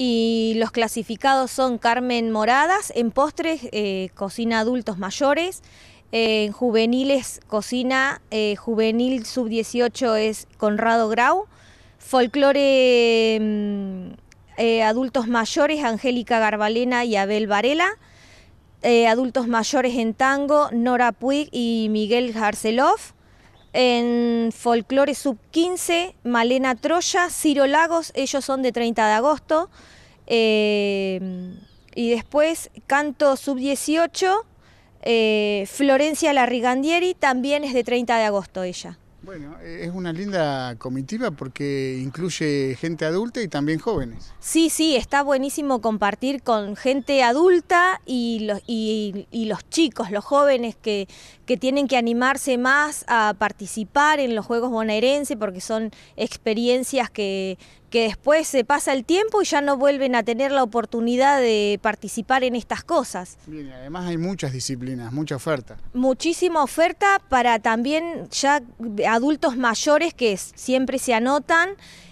y los clasificados son Carmen Moradas, en postres eh, cocina adultos mayores, eh, en juveniles cocina eh, juvenil sub-18 es Conrado Grau, folclore mm, adultos mayores Angélica Garbalena y Abel Varela, adultos mayores en tango Nora Puig y Miguel Garcelov, en folclore sub-15, Malena Troya, Ciro Lagos, ellos son de 30 de agosto. Eh, y después canto sub-18, eh, Florencia Larrigandieri, también es de 30 de agosto ella. Bueno, eh, es una linda comitiva porque incluye gente adulta y también jóvenes. Sí, sí, está buenísimo compartir con gente adulta y los, y, los chicos, los jóvenes que, que, tienen que animarse más a participar en los Juegos bonaerenses porque son experiencias que, que después se pasa el tiempo y ya no vuelven a tener la oportunidad de participar en estas cosas. Bien, además hay muchas disciplinas, mucha oferta. Muchísima oferta para también ya adultos mayores que siempre se anotan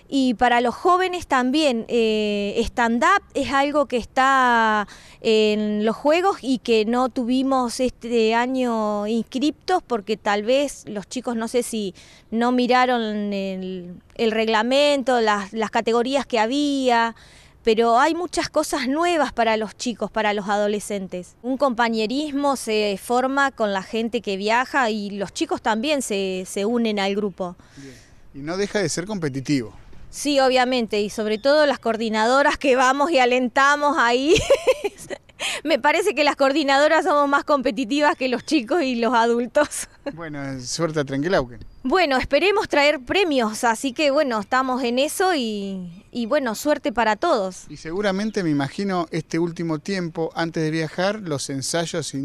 y para los jóvenes también. Eh, stand-up es algo que está en los juegos y que no tuvimos este año inscriptos porque tal vez los chicos no sé si no miraron el, reglamento, las, categorías que había pero hay muchas cosas nuevas para los chicos, para los adolescentes. Un compañerismo se forma con la gente que viaja y los chicos también se, se unen al grupo. Y no deja de ser competitivo. Sí, obviamente, y sobre todo las coordinadoras que vamos y alentamos ahí. Me parece que las coordinadoras somos más competitivas que los chicos y los adultos. Bueno, eh, suerte a Bueno, esperemos traer premios, así que bueno, estamos en eso y, y, bueno, suerte para todos. Y seguramente me imagino este último tiempo, antes de viajar, los ensayos se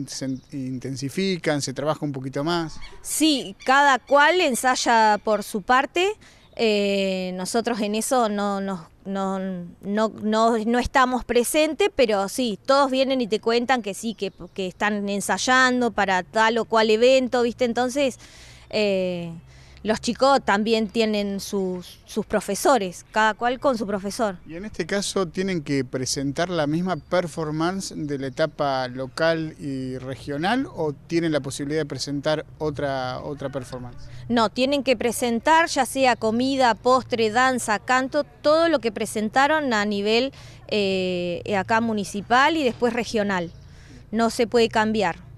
intensifican, se trabaja un poquito más. Sí, cada cual ensaya por su parte. Eh, nosotros en eso no, no, no, no, estamos presentes, pero sí, todos vienen y te cuentan que sí, que, que están ensayando para tal o cual evento, ¿viste? Entonces, eh, los chicos también tienen sus, sus, profesores, cada cual con su profesor. Y en este caso tienen que presentar la misma performance de la etapa local y regional o tienen la posibilidad de presentar otra, otra performance? No, tienen que presentar ya sea comida, postre, danza, canto, todo lo que presentaron a nivel eh, acá municipal y después regional. No se puede cambiar.